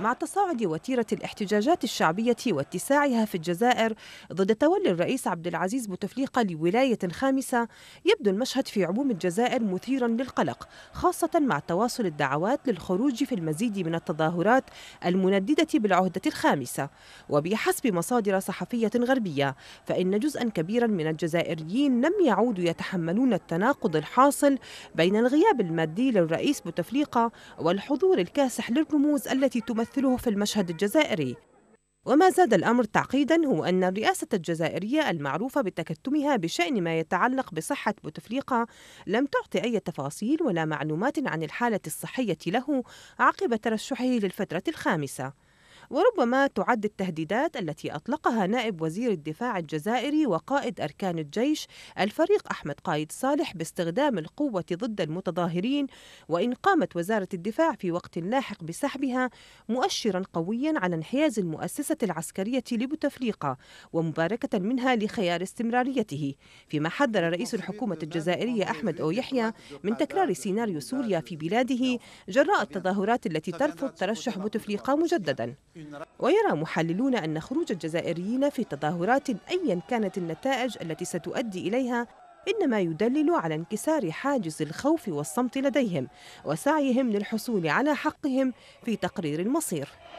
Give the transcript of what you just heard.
مع تصاعد وتيرة الاحتجاجات الشعبية واتساعها في الجزائر ضد تولي الرئيس عبد العزيز بوتفليقة لولاية خامسة يبدو المشهد في عموم الجزائر مثيرا للقلق خاصة مع تواصل الدعوات للخروج في المزيد من التظاهرات المنددة بالعهدة الخامسة وبحسب مصادر صحفية غربية فإن جزءا كبيرا من الجزائريين لم يعودوا يتحملون التناقض الحاصل بين الغياب المادي للرئيس بوتفليقة والحضور الكاسح للرموز التي تمثل يمثله في المشهد الجزائري وما زاد الأمر تعقيدا هو أن الرئاسة الجزائرية المعروفة بتكتمها بشأن ما يتعلق بصحة بوتفليقة لم تعطي أي تفاصيل ولا معلومات عن الحالة الصحية له عقب ترشحه للفترة الخامسة وربما تعد التهديدات التي أطلقها نائب وزير الدفاع الجزائري وقائد أركان الجيش الفريق أحمد قايد صالح باستخدام القوة ضد المتظاهرين وإن قامت وزارة الدفاع في وقت لاحق بسحبها مؤشرا قويا على انحياز المؤسسة العسكرية لبوتفليقة ومباركة منها لخيار استمراريته فيما حذر رئيس الحكومة الجزائرية أحمد أو يحيى من تكرار سيناريو سوريا في بلاده جراء التظاهرات التي ترفض ترشح بوتفليقة مجددا ويرى محللون أن خروج الجزائريين في تظاهرات أيا كانت النتائج التي ستؤدي إليها إنما يدلل على انكسار حاجز الخوف والصمت لديهم وسعيهم للحصول على حقهم في تقرير المصير